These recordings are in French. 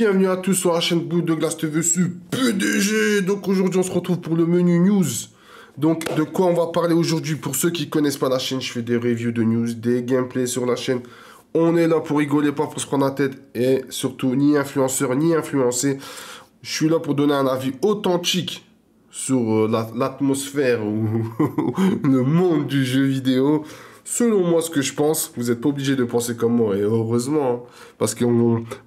Bienvenue à tous sur la chaîne Boule de Glace TV sur PDG. Donc aujourd'hui on se retrouve pour le menu news. Donc de quoi on va parler aujourd'hui Pour ceux qui connaissent pas la chaîne, je fais des reviews de news, des gameplays sur la chaîne. On est là pour rigoler, pas pour se prendre la tête et surtout ni influenceur ni influencé. Je suis là pour donner un avis authentique sur euh, l'atmosphère ou le monde du jeu vidéo selon moi, ce que je pense, vous n'êtes pas obligé de penser comme moi, et heureusement, hein. parce que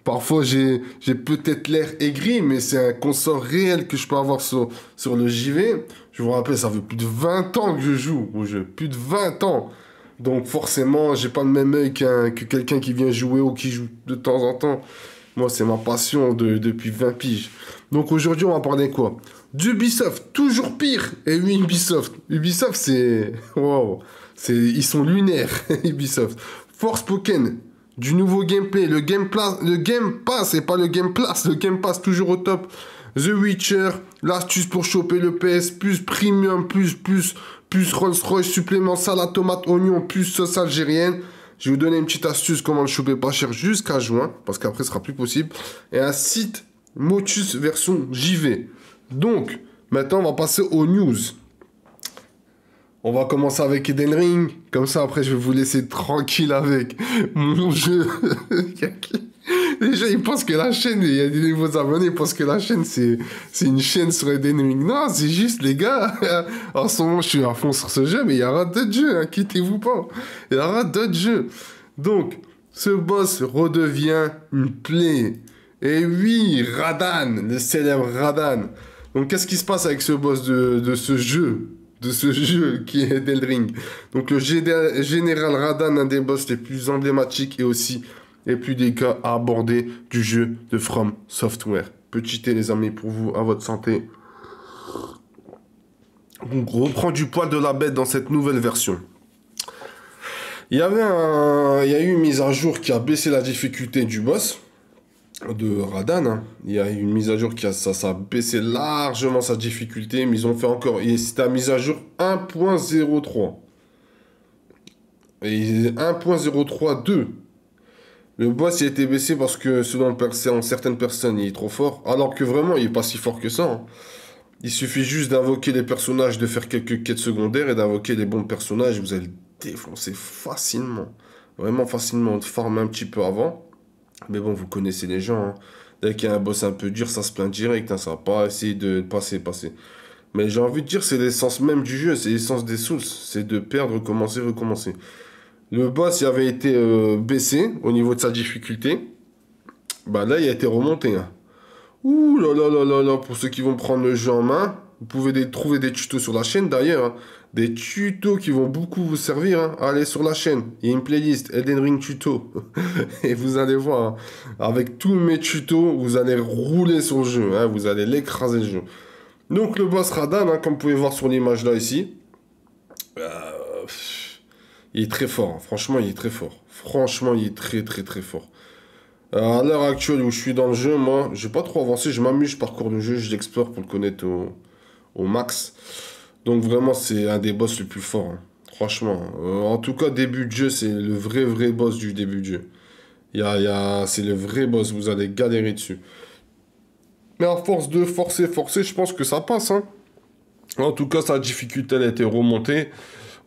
parfois j'ai peut-être l'air aigri, mais c'est un consort réel que je peux avoir sur, sur le JV. Je vous rappelle, ça fait plus de 20 ans que je joue au jeu, plus de 20 ans. Donc forcément, j'ai pas le même œil que quelqu'un qui vient jouer ou qui joue de temps en temps. Moi, c'est ma passion depuis 20 piges. Donc aujourd'hui, on va parler quoi D'Ubisoft, toujours pire Et oui, Ubisoft. Ubisoft, c'est... c'est Ils sont lunaires, Ubisoft. Force Pokémon, du nouveau gameplay. Le Game, le game Pass, et pas le Game Pass. Le Game Pass, toujours au top. The Witcher, l'astuce pour choper le PS, plus Premium, plus, plus, plus Rolls Royce, supplément, salade, tomate, oignon, plus sauce algérienne. Je vais vous donner une petite astuce comment le choper pas cher jusqu'à juin, parce qu'après ce sera plus possible. Et un site Motus version JV. Donc, maintenant on va passer aux news. On va commencer avec Eden Ring. Comme ça, après, je vais vous laisser tranquille avec mon jeu. les gens, ils pensent que la chaîne, il y a des nouveaux abonnés, ils pensent que la chaîne, c'est, c'est une chaîne sur Ring. Non, c'est juste, les gars, en ce moment, je suis à fond sur ce jeu, mais il y aura d'autres jeux, inquiétez-vous hein, pas. Il y aura d'autres jeux. Donc, ce boss redevient une plaie. Et oui, Radan, le célèbre Radan. Donc, qu'est-ce qui se passe avec ce boss de, ce jeu de ce jeu qui est Eldring Donc le général Radan, un des boss les plus emblématiques et aussi et plus des cas à aborder du jeu de From Software. Petit T les amis, pour vous, à votre santé. On reprend du poil de la bête dans cette nouvelle version. Il y avait un... Il y a eu une mise à jour qui a baissé la difficulté du boss de Radan. Hein. Il y a eu une mise à jour qui a, ça, ça baissé largement sa difficulté, mais ils ont fait encore. C'était la mise à jour 1.03. Et 1.032. Le boss il a été baissé parce que selon certaines personnes il est trop fort, alors que vraiment il est pas si fort que ça. Hein. Il suffit juste d'invoquer les personnages, de faire quelques quêtes secondaires et d'invoquer les bons personnages, vous allez le défoncer facilement. Vraiment facilement, on te un petit peu avant. Mais bon, vous connaissez les gens. Hein. Dès qu'il y a un boss un peu dur, ça se plaint direct, hein. ça pas essayer de passer, passer. Mais j'ai envie de dire, c'est l'essence même du jeu, c'est l'essence des Souls, c'est de perdre, recommencer, recommencer. Le boss il avait été euh, baissé au niveau de sa difficulté. Bah là, il a été remonté. Hein. Ouh là là là là là, pour ceux qui vont prendre le jeu en main, vous pouvez trouver des tutos sur la chaîne d'ailleurs. Hein. Des tutos qui vont beaucoup vous servir. Hein. Allez sur la chaîne, il y a une playlist Elden Ring Tuto. Et vous allez voir, avec tous mes tutos, vous allez rouler sur le jeu. Vous allez l'écraser le jeu. Donc le boss Radan, comme vous pouvez voir sur l'image là ici. Euh il est très fort. Hein. Franchement, il est très fort. Franchement, il est très, très, très fort. Euh, à l'heure actuelle où je suis dans le jeu, moi, je j'ai pas trop avancé. Je m'amuse, je parcours le jeu, je l'explore pour le connaître au, max. Donc, vraiment, c'est un des boss le plus fort hein. Franchement. Euh, en tout cas, début de jeu, c'est le vrai, vrai boss du début de jeu. Y c'est le vrai boss. Vous allez galérer dessus. Mais à force de forcer, forcer, je pense que ça passe. Hein. En tout cas, sa difficulté, elle a été remontée.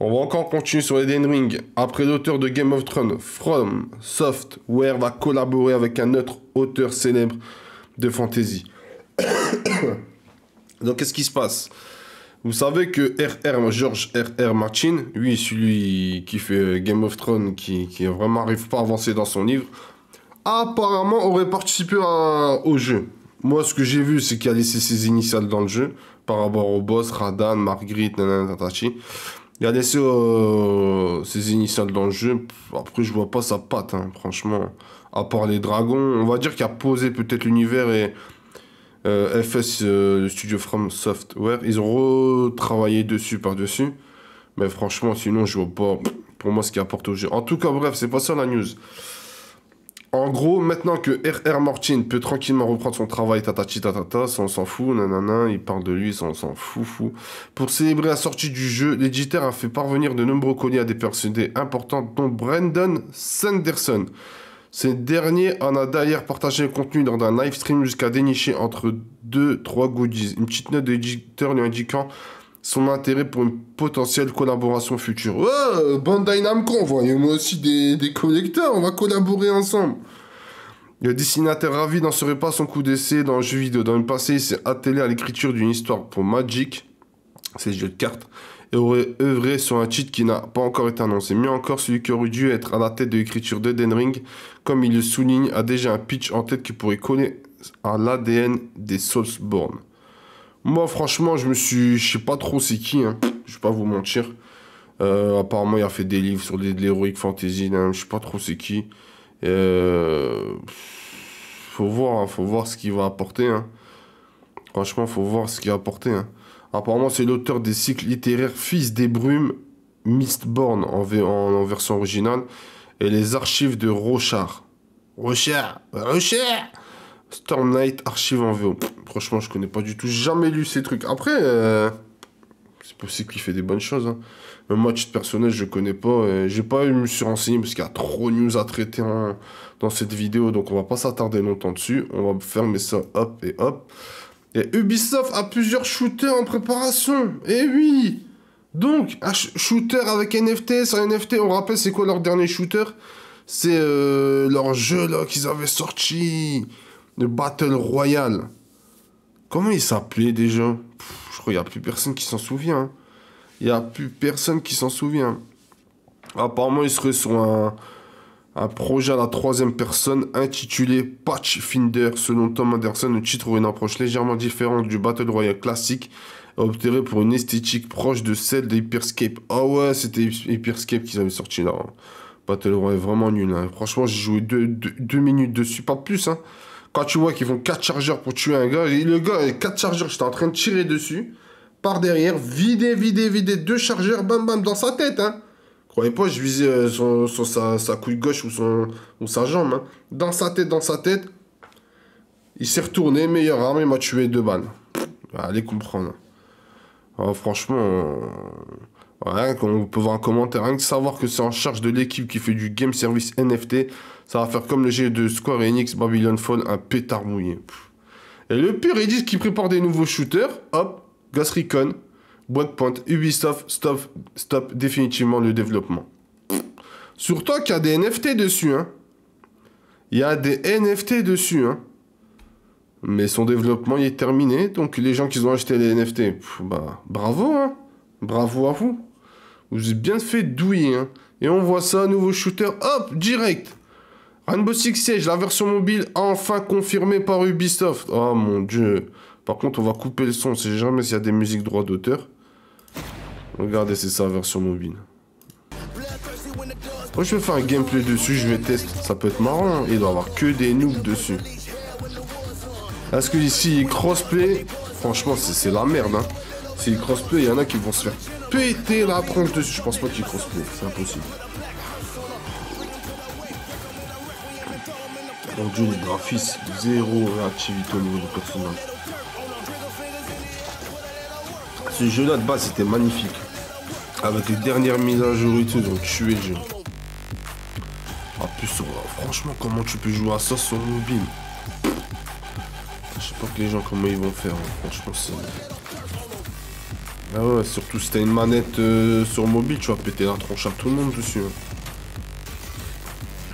On va encore continuer sur Eden Ring. Après l'auteur de Game of Thrones, From Software va collaborer avec un autre auteur célèbre de fantasy. Donc qu'est-ce qui se passe Vous savez que RR, George RR Martin, lui, celui qui fait euh, Game of Thrones, qui, qui vraiment n'arrive pas à avancer dans son livre, apparemment aurait participé au jeu. Moi, ce que j'ai vu, c'est qu'il a laissé ses initiales dans le jeu par rapport au boss, Radan, Marguerite, nanana, Regardez a euh, ces initiales dans le jeu. Après, je vois pas sa patte, hein, franchement. À part les dragons, on va dire qu'il a posé peut-être l'univers et euh, FS, euh, le studio From Software. Ils ont retravaillé dessus par-dessus. Mais franchement, sinon, je vois pas pour moi ce qui apporte au jeu. En tout cas, bref, c'est pas ça la news. En gros, maintenant que RR Martin peut tranquillement reprendre son travail, tatati tatata, ça on s'en fout, nanana, il parle de lui, ça on s'en fout, fou. Pour célébrer la sortie du jeu, l'éditeur a fait parvenir de nombreux colis à des personnalités importantes, dont Brandon Sanderson. Ce dernier en a d'ailleurs partagé le contenu dans un live stream jusqu'à dénicher entre deux, trois goodies. Une petite note de l'éditeur lui indiquant son intérêt pour une potentielle collaboration future. Oh, Bandai Namco, voyez moi aussi des, collecteurs, on va collaborer ensemble. Le dessinateur ravi n'en serait pas son coup d'essai dans le jeu vidéo. Dans le passé, il s'est attelé à l'écriture d'une histoire pour Magic, ces jeux de cartes, et aurait œuvré sur un titre qui n'a pas encore été annoncé. Mieux encore, celui qui aurait dû être à la tête de l'écriture de Ring, comme il le souligne, a déjà un pitch en tête qui pourrait coller à l'ADN des Soulsborne. Moi, franchement, je me suis. Je sais pas trop c'est qui, hein. je vais pas vous mentir. Euh, apparemment, il a fait des livres sur de l'héroïque fantasy, hein. je sais pas trop c'est qui. Euh, faut voir, hein. faut voir ce qu'il va apporter. Hein. Franchement, faut voir ce qu'il va apporter. Hein. Apparemment, c'est l'auteur des cycles littéraires Fils des Brumes, Mistborn en, en, version originale, et les archives de Rochard. Rochard Rochard Storm Knight, archive en VO. Franchement, je connais pas du tout. Jamais lu ces trucs. Après, euh, c'est possible qu'il fait des bonnes choses. Hein. match moi, titre personnel, je connais pas. Euh, j'ai pas eu me suis renseigné parce qu'il y a trop de news à traiter dans cette vidéo. Donc, on va pas s'attarder longtemps dessus. On va fermer ça hop et hop. Et Ubisoft a plusieurs shooters en préparation. Eh oui Donc, un shooter avec NFT, sans NFT, on rappelle c'est quoi leur dernier shooter C'est euh, leur jeu là qu'ils avaient sorti. Le Battle Royale. Comment il s'appelait déjà Je crois qu'il n'y a plus personne qui s'en souvient. Hein. Il n'y a plus personne qui s'en souvient. Apparemment, il serait sur un, projet à la troisième personne intitulé Patch Finder. Selon Tom Anderson, le titre aurait une approche légèrement différente du Battle Royale classique et opterait pour une esthétique proche de celle d'Hyperscape. Ah ouais, c'était Hyperscape qu'ils avaient sorti là. Hein. Battle Royale vraiment nul. Hein. Franchement, j'ai joué deux, minutes dessus, pas plus. Quand tu vois qu'ils font 4 chargeurs pour tuer un gars, le gars, 4 chargeurs, j'étais en train de tirer dessus, par derrière, vider, vider, vider, deux chargeurs, bam, bam, dans sa tête, hein. Croyez pas, je visais euh, son, sa, couille gauche ou, son, ou sa jambe, hein. Dans sa tête, dans sa tête, il s'est retourné, meilleur arme, il m'a tué deux balles. Allez comprendre. Oh, franchement... Euh, Rien qu'on peut voir un commentaire, rien que savoir que c'est en charge de l'équipe qui fait du game service NFT, ça va faire comme le jeu de Square Enix Babylon Fall, un pétard mouillé. Et le pire, ils disent qu'ils préparent des nouveaux shooters. Hop, Ghost Recon, Breakpoint, Ubisoft, stop, stop définitivement le développement. Surtout qu'il y a des NFT dessus, hein. Il y a des NFT dessus, hein. Mais son développement, il est terminé. Donc les gens qui ont acheté les NFT, bah, bravo, hein. Bravo à vous. Vous bien fait douiller, hein. Et on voit ça, nouveau shooter, hop, direct. Rainbow Six Siege, la version mobile enfin confirmée par Ubisoft. Oh mon dieu. Par contre, on va couper le son, on sait jamais s'il y a des musiques droits d'auteur. Regardez, c'est ça, version mobile. Moi, je vais faire un gameplay dessus, je vais tester. Ça peut être marrant, hein. il doit avoir que des noobs dessus. Est-ce que ici, crossplay, franchement, c'est la merde. Hein. Si crossplay, il y en a qui vont se faire péter la tronche dessus. Je pense pas qu'il crossplay, c'est impossible. Donc du graphisme, zéro réactivité au niveau du personnage. Ce jeu-là de base c'était magnifique. Avec les dernières mises à jour et tout, ils ont tué le jeu. En ah, plus, franchement, comment tu peux jouer à ça sur mobile Je sais pas que les gens comment ils vont faire, hein. franchement c'est. Ah ouais, surtout si t'as une manette euh, sur mobile, tu vas péter la tronche à tout le monde dessus. Hein.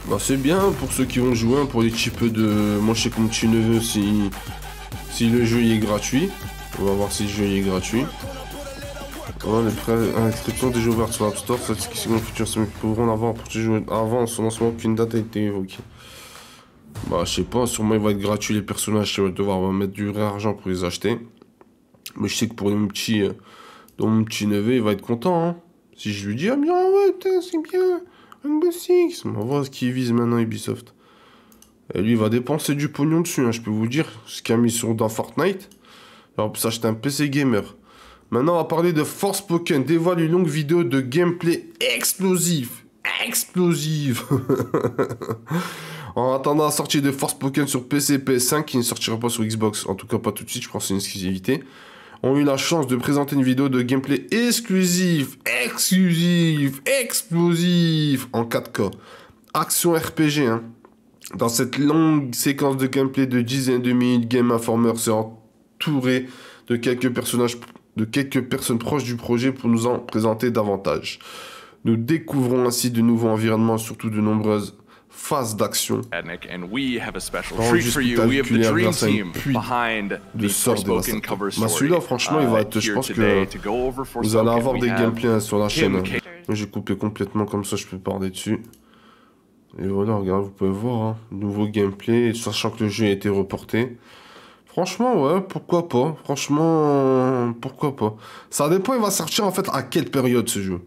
Bah c'est bien pour ceux qui vont jouer, hein, pour les types de... Moi je sais comme petit neveu si... Si le jeu il est gratuit. On va voir si le jeu il est gratuit. Ouais, les prêts inscription hein, des jeux ouverts sur l'App Store, c'est ce qui c'est le futur, en pourront pour jouer. avant son moment, aucune date a été évoquée. Bah je sais pas, sûrement il va être gratuit les personnages, tu vas devoir mettre du vrai argent pour les acheter. Mais je sais que pour les petits... Euh, donc mon petit neveu, il va être content. Hein. Si je lui dis, ah bien, ouais, c'est bien. un Six. On va voir ce qu'il vise maintenant Ubisoft. Et lui, il va dépenser du pognon dessus, hein, je peux vous dire. Ce qu'il a mis sur, dans Fortnite. Alors, pour s'acheter un PC gamer. Maintenant, on va parler de Force Pokémon. Dévoile une longue vidéo de gameplay explosif. EXPLOSIF en attendant la sortie de Force Pokémon sur PC PS5, qui ne sortira pas sur Xbox. En tout cas, pas tout de suite, je pense c'est une exclusivité ont eu la chance de présenter une vidéo de gameplay exclusif, exclusif, explosif en 4K. Action RPG, hein. Dans cette longue séquence de gameplay de dizaines de minutes, Game Informer s'est entouré de quelques personnages, de quelques personnes proches du projet pour nous en présenter davantage. Nous découvrons ainsi de nouveaux environnements, surtout de nombreuses phase d'action. Le grâce puis de bah, celui-là, franchement, il va uh, être, je pense que vous allez avoir des gameplays hein, sur la chaîne. Hein. J'ai coupé complètement comme ça, je peux parler dessus. Et voilà, regarde, vous pouvez voir, hein, nouveau gameplay, sachant que le jeu a été reporté. Franchement, ouais, pourquoi pas. Franchement, pourquoi pas. Ça dépend, il va sortir en fait à quelle période ce jeu.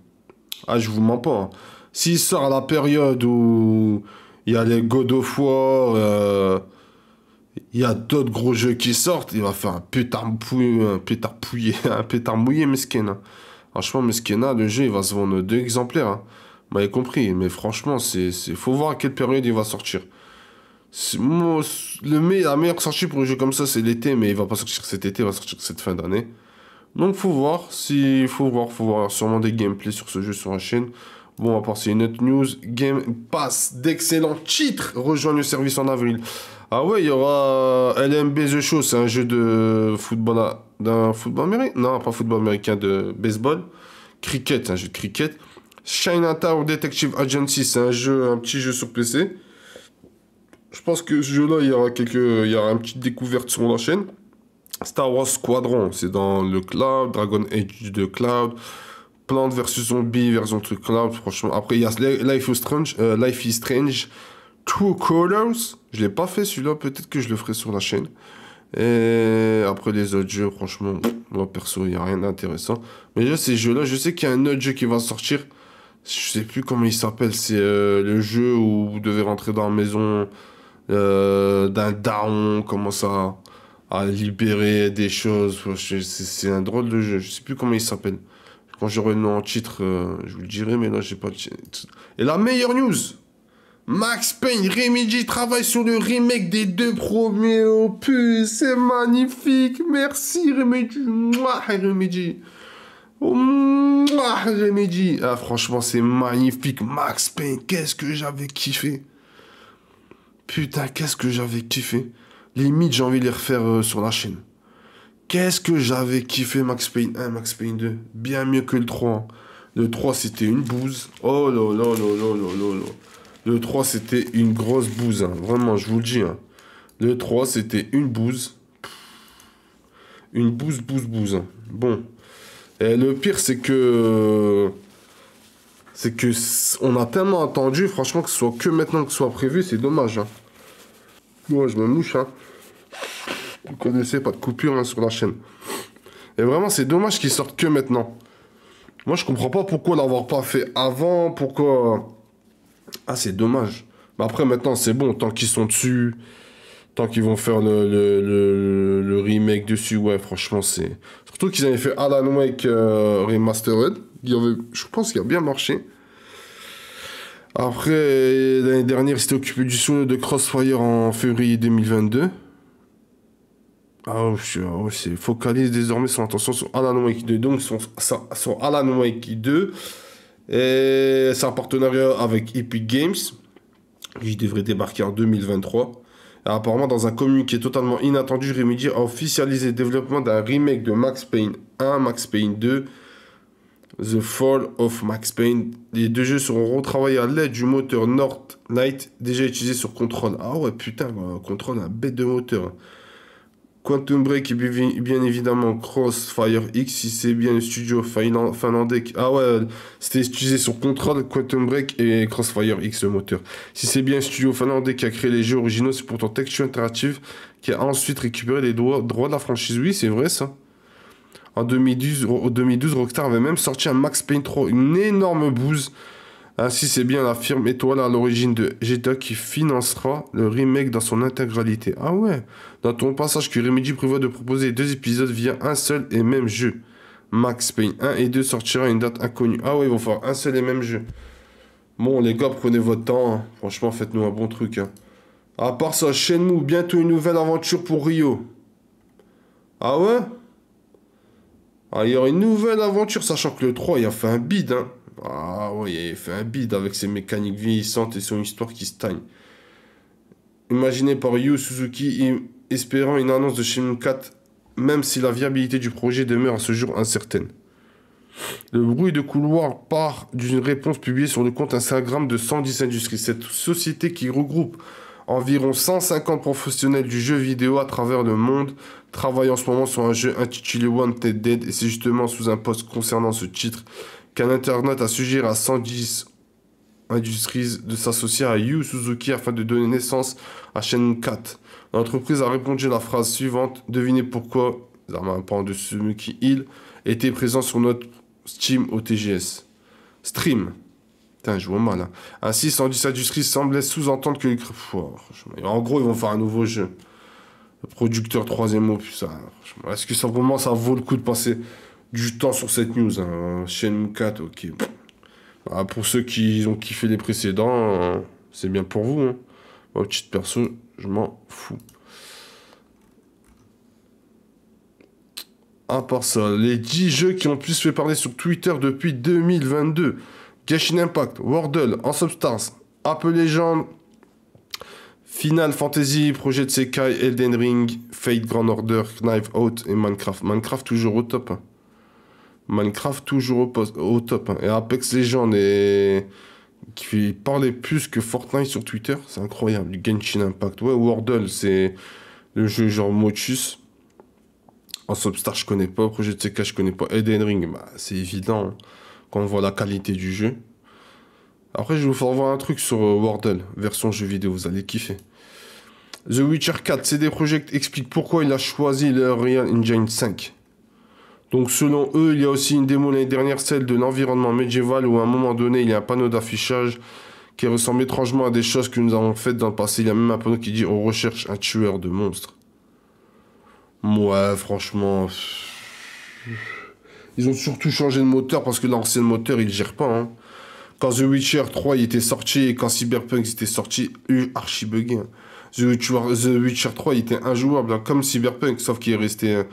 Ah, je vous mens pas. S'il sort à la période où il y a les God of War, euh, il y a d'autres gros jeux qui sortent, il va faire un pétard, un pétard, un pétard mouillé, Mesken. Franchement, Meskena, le jeu, il va se vendre deux exemplaires. Hein. Vous m'avez compris, mais franchement, c'est faut voir à quelle période il va sortir. le la meilleure sortie pour un jeu comme ça, c'est l'été, mais il va pas sortir cet été, il va sortir cette fin d'année. Donc faut voir, si faut voir, faut voir sûrement des gameplays sur ce jeu sur la chaîne. Bon, on va passer une autre news. Game Pass, d'excellents titres rejoint le service en avril. Ah ouais, il y aura euh, LMB The Show, c'est un jeu de football d'un football américain. Non, pas football américain de baseball. Cricket, un jeu de cricket. Tower Detective Agency, c'est un jeu, un petit jeu sur PC. Je pense que ce jeu-là, il y aura quelques, il y aura une petite découverte sur la chaîne. Star Wars Squadron, c'est dans le cloud, Dragon Age de cloud versus Zombie, version truc là, franchement. Après, il y a Life is Strange, euh, Life is Strange, True Colors. Je l'ai pas fait celui-là, peut-être que je le ferai sur la chaîne. Et après les autres jeux, franchement, moi perso, il n'y a rien d'intéressant. Mais là, ces jeux-là, je sais qu'il y a un autre jeu qui va sortir. Je sais plus comment il s'appelle. C'est euh, le jeu où vous devez rentrer dans la maison euh, d'un daron, Comment ça à libérer des choses. C'est un drôle de jeu. Je sais plus comment il s'appelle. J'aurais le nom en titre, euh, je vous le dirai, mais là, j'ai pas le Et la meilleure news Max Payne, Remedy travaille sur le remake des deux premiers opus. C'est magnifique. Merci Remedy. Mouah, Remedy. Remedy. Ah, franchement, c'est magnifique. Max Payne, qu'est-ce que j'avais kiffé. Putain, qu'est-ce que j'avais kiffé. Limite, j'ai envie de les refaire euh, sur la chaîne. Qu'est-ce que j'avais kiffé Max Payne 1, Max Payne 2 Bien mieux que le 3. Le 3, c'était une bouse. Oh là là là là là là Le 3, c'était une grosse bouse. Hein. Vraiment, je vous le dis. Hein. Le 3, c'était une bouse. Une bouse, bouse, bouse. Hein. Bon. Et le pire, c'est que. C'est que. On a tellement attendu, franchement, que ce soit que maintenant que ce soit prévu, c'est dommage. Moi, je me mouche. Hein. Vous connaissez, pas de coupure hein, sur la chaîne. Et vraiment, c'est dommage qu'ils sortent que maintenant. Moi, je comprends pas pourquoi l'avoir pas fait avant, pourquoi. Ah, c'est dommage. Mais après, maintenant, c'est bon, tant qu'ils sont dessus, tant qu'ils vont faire le, remake dessus, ouais, franchement, c'est. Surtout qu'ils avaient fait Alan Wake euh, Remastered. avait... Je pense qu'il a bien marché. Après, l'année dernière, ils s'était occupé du son de Crossfire en février 2022. Ah, oh, c'est focalise désormais son attention sur Alan Wake 2, donc son, Alan Wake 2 et c'est un partenariat avec Epic Games, qui devrait débarquer en 2023. apparemment, dans un communiqué totalement inattendu, Remedy a officialisé le développement d'un remake de Max Payne 1, Max Payne 2, The Fall of Max Payne. Les deux jeux seront retravaillés à l'aide du moteur North Knight, déjà utilisé sur Control. Ah ouais, putain, euh, Control, un bête de moteur. Hein. Quantum Break et bien évidemment Crossfire X, si c'est bien le studio finlandais. Ah ouais, c'était utilisé sur Control, Quantum Break et Crossfire X le moteur. Si c'est bien studio finlandais qui a créé les jeux originaux, c'est pourtant Texture Interactive qui a ensuite récupéré les droits, de la franchise. Oui, c'est vrai ça. En 2012, Rockstar avait même sorti un Max Payne 3, une énorme bouse ainsi, c'est bien la firme Étoile à l'origine de GTA qui financera le remake dans son intégralité. Ah ouais Dans ton passage que Remedy prévoit de proposer deux épisodes via un seul et même jeu. Max Payne 1 et 2 sortira à une date inconnue. Ah ouais, ils vont faire un seul et même jeu. Bon, les gars, prenez votre temps. Hein. Franchement, faites-nous un bon truc. Hein. À part ça, Shenmue, bientôt une nouvelle aventure pour Rio. Ah ouais Ah, il y aura une nouvelle aventure, sachant que le 3, il a fait un bide, hein. Ah ouais, il fait un bide avec ses mécaniques vieillissantes et son histoire qui stagne. Imaginé par Yu Suzuki, espérant une annonce de Shin 4, même si la viabilité du projet demeure à ce jour incertaine. Le bruit de couloir part d'une réponse publiée sur le compte Instagram de 110 Industries, cette société qui regroupe environ 150 professionnels du jeu vidéo à travers le monde travaille en ce moment sur un jeu intitulé Wanted Dead et c'est justement sous un post concernant ce titre qu'un internaute a suggéré à 110 Industries de s'associer à Yu Suzuki afin de donner naissance à Shen 4. L'entreprise a répondu à la phrase suivante Devinez pourquoi un de Suzuki Hill était présent sur notre Steam OTGS. Stream. Putain, je vois mal. Hein. Ainsi, 110 Industries semblait sous-entendre que. En gros, ils vont faire un nouveau jeu. producteur, troisième mot, putain. Est-ce que simplement ça vaut le coup de penser du temps sur cette news. Hein. Shenmue 4, ok. Ah, pour ceux qui ont kiffé les précédents, hein, c'est bien pour vous. Hein. Moi, petite perso, je m'en fous. À part ça, les 10 jeux qui ont pu se fait parler sur Twitter depuis 2022. Genshin Impact, Wordle, En Substance, Apple Legend, Final Fantasy, Projet de Sekai, Elden Ring, Fate Grand Order, Knife Out et Minecraft. Minecraft toujours au top. Hein. Minecraft toujours au, au top. Hein. Et Apex Legends et... qui parlait plus que Fortnite sur Twitter, c'est incroyable. Genshin Impact, ouais, Wordle, c'est le jeu genre Motus. En Substar, je connais pas. Projet CK, je connais pas. Eden Ring, bah, c'est évident hein, quand on voit la qualité du jeu. Après, je vais vous faire voir un truc sur euh, Wardle, version jeu vidéo, vous allez kiffer. The Witcher 4, CD Projekt explique pourquoi il a choisi le Real Engine 5. Donc selon eux, il y a aussi une démo l'année dernière, celle de l'environnement médiéval, où à un moment donné, il y a un panneau d'affichage qui ressemble étrangement à des choses que nous avons faites dans le passé. Il y a même un panneau qui dit on recherche un tueur de monstres. Ouais, franchement... Ils ont surtout changé de moteur parce que l'ancien moteur, il gère pas. Hein. Quand The Witcher 3 il était sorti et quand Cyberpunk était sorti, eu archi bugué. Hein. The, Witcher, 3 il était injouable, hein, comme Cyberpunk, sauf qu'il est resté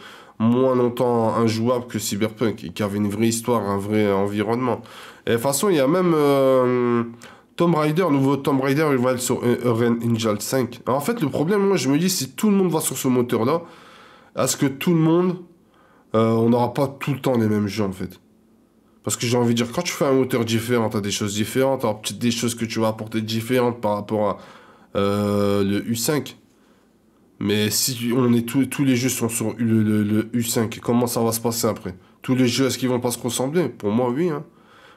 moins longtemps injouable que Cyberpunk et qui avait une vraie histoire, un vrai environnement. Et de toute façon, il y a même euh, Tom Rider. Raider, nouveau Tomb Raider être sur Eren Angel 5. en fait, le problème, moi, je me dis, si tout le monde va sur ce moteur-là, est-ce que tout le monde, euh, on n'aura pas tout le temps les mêmes jeux, en fait parce que j'ai envie de dire, quand tu fais un moteur différent, t'as des choses différentes, t'as des choses que tu vas apporter différentes par rapport à euh, le U5. Mais si on est tous les jeux sont sur le, U5, comment ça va se passer après Tous les jeux, est-ce qu'ils vont pas se ressembler Pour moi, oui. Hein.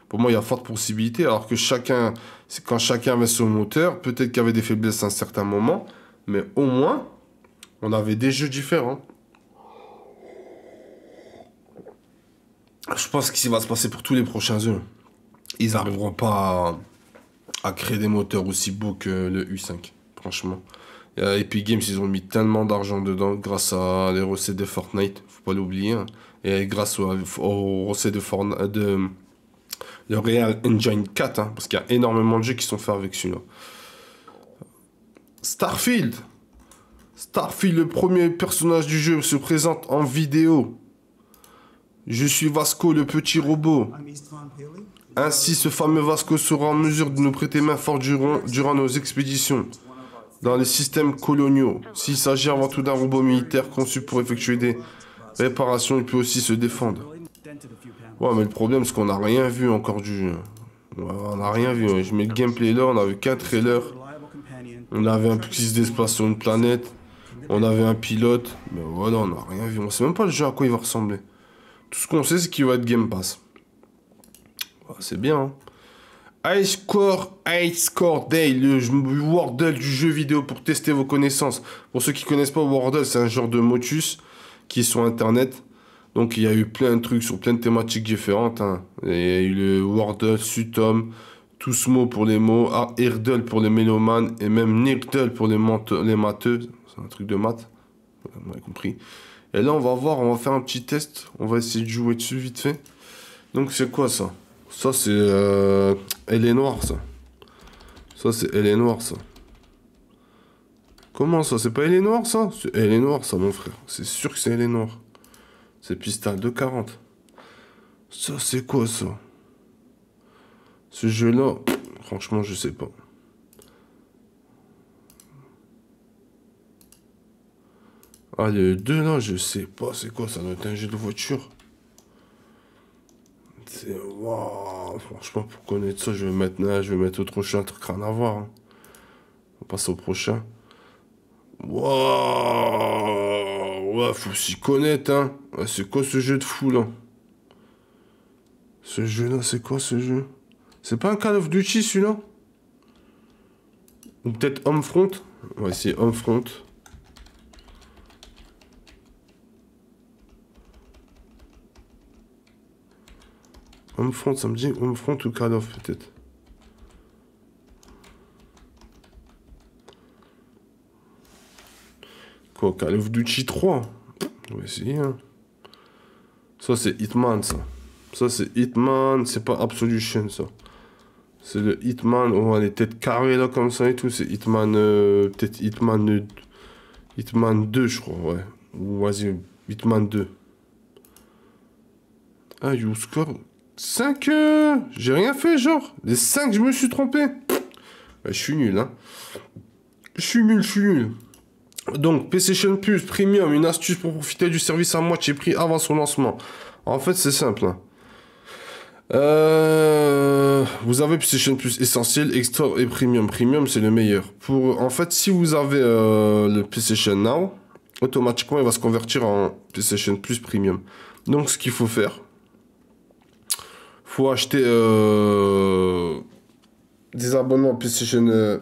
Pour moi, il y a forte possibilité. Alors que chacun, quand chacun avait son moteur, peut-être qu'il y avait des faiblesses à un certain moment, mais au moins, on avait des jeux différents. Je pense qu'il va se passer pour tous les prochains jeux. Ils n'arriveront pas à, à créer des moteurs aussi beaux que le U5, franchement. Et euh, Epic Games, ils ont mis tellement d'argent dedans grâce à les recettes de Fortnite, faut pas l'oublier. Hein. Et grâce aux, recettes de euh, de, le Real Engine 4, hein, parce qu'il y a énormément de jeux qui sont faits avec celui-là. Starfield Starfield, le premier personnage du jeu, se présente en vidéo. Je suis Vasco, le petit robot. Ainsi, ce fameux Vasco sera en mesure de nous prêter main forte durant nos expéditions dans les systèmes coloniaux. S'il s'agit avant tout d'un robot militaire conçu pour effectuer des réparations, il peut aussi se défendre. Ouais, mais le problème, c'est qu'on n'a rien vu encore du jeu. on n'a rien vu. Je mets le gameplay là, on a vu qu'un trailer. On avait un petit d'espace sur une planète. On avait un pilote. Mais voilà, on n'a rien vu. On ne sait même pas le jeu à quoi il va ressembler. Tout ce qu'on sait, c'est qu'il va être Game Pass. c'est bien. Hein. Icecore, Score, Day, le Wordle du jeu vidéo pour tester vos connaissances. Pour ceux qui connaissent pas Wordle, c'est un genre de motus qui est sur internet. Donc il y a eu plein de trucs sur plein de thématiques différentes. Hein. Il y a eu le Wordle, Sutom, Tousmo pour les mots, Hirdle ah, pour les mélomanes et même Nirdle pour les, les matheux. C'est un truc de maths, vous avez compris. Et là on va voir, on va faire un petit test, on va essayer de jouer dessus vite fait. Donc c'est quoi ça ça, c'est... Euh, elle est noire, ça. Ça, c'est... Elle est noire, ça. Comment ça C'est pas elle est noire, ça Elle est noire, ça, mon frère. C'est sûr que c'est elle est noire. C'est de 240. Ça, c'est quoi, ça Ce jeu-là, franchement, je sais pas. Ah, il deux, là. Je sais pas. C'est quoi Ça doit un jeu de voiture waouh franchement, pour connaître ça, je vais mettre, je vais mettre autre chose, un truc rien à voir. Hein. On passe au prochain. waouh ouais, faut s'y connaître, hein. c'est quoi ce jeu de fou là Ce jeu là, c'est quoi ce jeu C'est pas un Call of Duty celui-là Ou peut-être Homefront Ouais, c'est Homefront. Homefront, ça me dit Homefront ou of, peut-être. Quoi, Call of Duty 3 On va essayer. Hein. Ça, c'est Hitman, ça. Ça, c'est Hitman, c'est pas Absolution, ça. C'est le Hitman, on a les têtes carrées là comme ça et tout. C'est Hitman, euh, peut-être Hitman, euh, Hitman 2, je crois, ouais. Ou vas-y, Hitman 2. Ah, YouScore 5, euh, j'ai rien fait, genre. Les 5, je me suis trompé. Bah, je suis nul, hein. Je suis nul, je suis nul. Donc, PlayStation Plus Premium, une astuce pour profiter du service à moitié prix avant son lancement. En fait, c'est simple. Hein. Euh, vous avez PlayStation Plus Essentiel, Extra et Premium. Premium, c'est le meilleur. Pour, en fait, si vous avez euh, le PlayStation Now, automatiquement, il va se convertir en PlayStation Plus Premium. Donc, ce qu'il faut faire, faut acheter euh, des abonnements PlayStation, euh,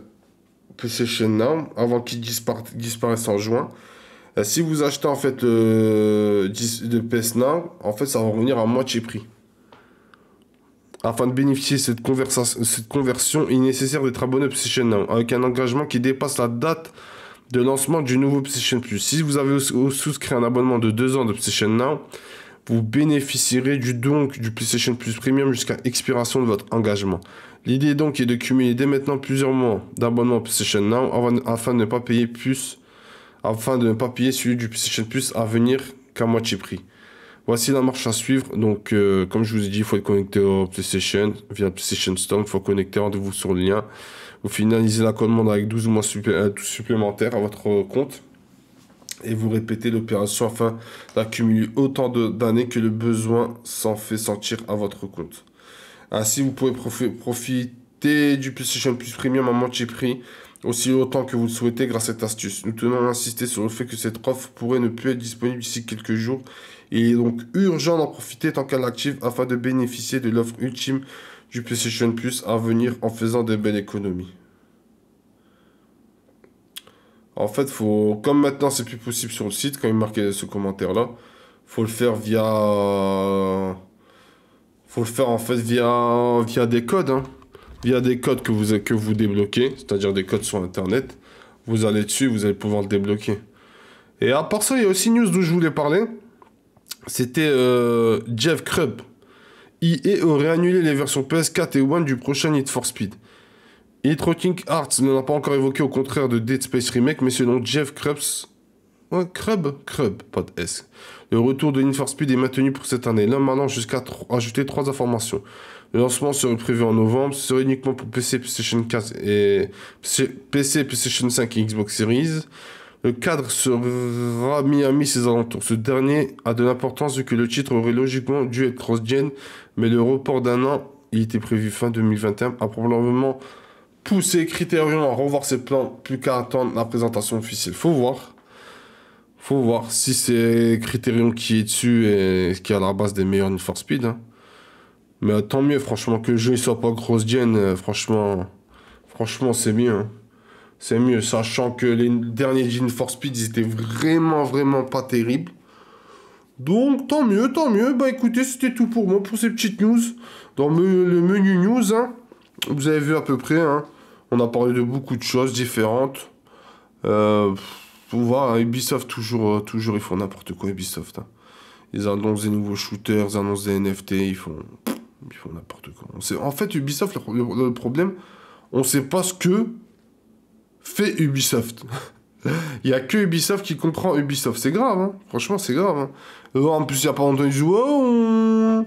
PlayStation Now avant qu'ils disparaissent en juin. Euh, si vous achetez en fait le, le, en fait ça va revenir à moitié prix. Afin de bénéficier de cette, cette conversion, il est nécessaire d'être abonné à PlayStation Now avec un engagement qui dépasse la date de lancement du nouveau PlayStation Plus. Si vous avez souscrit un abonnement de 2 ans de PlayStation Now, vous bénéficierez du don du PlayStation Plus Premium jusqu'à expiration de votre engagement. L'idée donc est de cumuler dès maintenant plusieurs mois d'abonnement au PlayStation Now afin de ne pas payer plus, afin de ne pas payer celui du PlayStation Plus à venir qu'à moitié prix. Voici la marche à suivre. Donc, euh, comme je vous ai dit, il faut être connecté au PlayStation via PlayStation Store. Il faut connecter, rendez-vous sur le lien. Vous finalisez la commande avec 12 mois supplémentaires à votre compte et vous répétez l'opération afin d'accumuler autant d'années que le besoin s'en fait sentir à votre compte. Ainsi, vous pouvez profiter du PlayStation Plus Premium à moitié prix aussi longtemps que vous le souhaitez grâce à cette astuce. Nous tenons à insister sur le fait que cette offre pourrait ne plus être disponible d'ici quelques jours. Il est donc urgent d'en profiter tant qu'elle est active afin de bénéficier de l'offre ultime du PlayStation Plus à venir en faisant des belles économies. En fait, faut, comme maintenant c'est plus possible sur le site, quand il marquait ce commentaire-là, faut le faire via. Faut le faire en fait via, via des codes. Hein. Via des codes que vous, que vous débloquez, c'est-à-dire des codes sur internet. Vous allez dessus, vous allez pouvoir le débloquer. Et à part ça, il y a aussi news d'où je voulais parler. C'était euh, Jeff Krupp. Il aurait annulé les versions PS4 et One du prochain Need for Speed. Electronic Arts n'en a pas encore évoqué, au contraire de Dead Space Remake, mais selon Jeff Krebs, un Krub pas de S. Le retour de Need Speed est maintenu pour cette année. Là, maintenant, jusqu'à ajouter trois informations. Le lancement serait prévu en novembre, serait uniquement pour PC, PlayStation 4 et PC, PlayStation 5 et Xbox Series. Le cadre sera Miami ses alentours. Ce dernier a de l'importance vu que le titre aurait logiquement dû être cross-gen, mais le report d'un an, il était prévu fin 2021, a probablement pousser Criterion à revoir ses plans plus qu'à attendre la présentation officielle. Faut voir. Faut voir si c'est Criterion qui est dessus et qui est à la base des meilleurs Need for Speed. Hein. Mais euh, tant mieux, franchement, que le jeu ne soit pas grosse gêne, euh, franchement, franchement c'est mieux. Hein. C'est mieux, sachant que les derniers Need for Speed, ils étaient vraiment, vraiment pas terribles. Donc, tant mieux, tant mieux. Bah écoutez, c'était tout pour moi, pour ces petites news. Dans le menu news, hein vous avez vu à peu près, hein. on a parlé de beaucoup de choses différentes. Euh, pour voir, Ubisoft, toujours, euh, toujours, ils font n'importe quoi, Ubisoft. Hein. Ils annoncent des nouveaux shooters, ils annoncent des NFT, ils font, ils font n'importe quoi. en fait, Ubisoft, le, problème, on ne sait pas ce que fait Ubisoft. Il n'y a que Ubisoft qui comprend Ubisoft. C'est grave, hein franchement, c'est grave. Hein. Euh, en plus, il n'y a pas longtemps, ils jouent.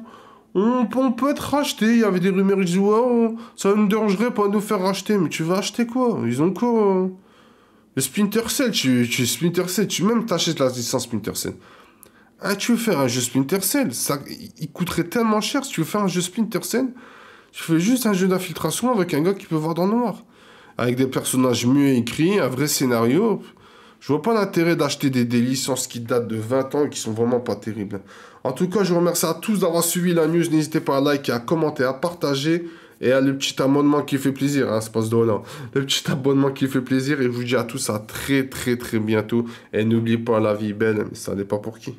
Euh, on, peut être racheté, Il y avait des rumeurs, ils disaient, euh, ça ne me dérangerait pas de nous faire racheter. Mais tu vas acheter quoi Ils ont quoi euh? Le Splinter Cell, tu, tu Splinter Cell, tu même t'achètes la licence Splinter Cell. Ah, tu veux faire un jeu Splinter Cell ça, Il coûterait tellement cher si tu veux faire un jeu Splinter Cell. Tu fais juste un jeu d'infiltration avec un gars qui peut voir dans le noir. Avec des personnages mieux écrits, un vrai scénario. Je vois pas l'intérêt d'acheter des, licences qui datent de 20 ans et qui sont vraiment pas terribles. En tout cas, je vous remercie à tous d'avoir suivi la news. N'hésitez pas à liker, à commenter, à partager et à le petit abonnement qui fait plaisir. Hein, c'est pas ce Le petit abonnement qui fait plaisir. Et je vous dis à tous à très très très bientôt. Et n'oubliez pas, la vie belle, mais ça n'est pas pour qui.